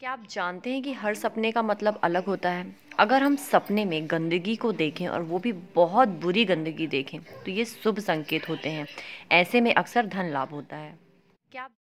क्या आप जानते हैं कि हर सपने का मतलब अलग होता है अगर हम सपने में गंदगी को देखें और वो भी बहुत बुरी गंदगी देखें तो ये शुभ संकेत होते हैं ऐसे में अक्सर धन लाभ होता है क्या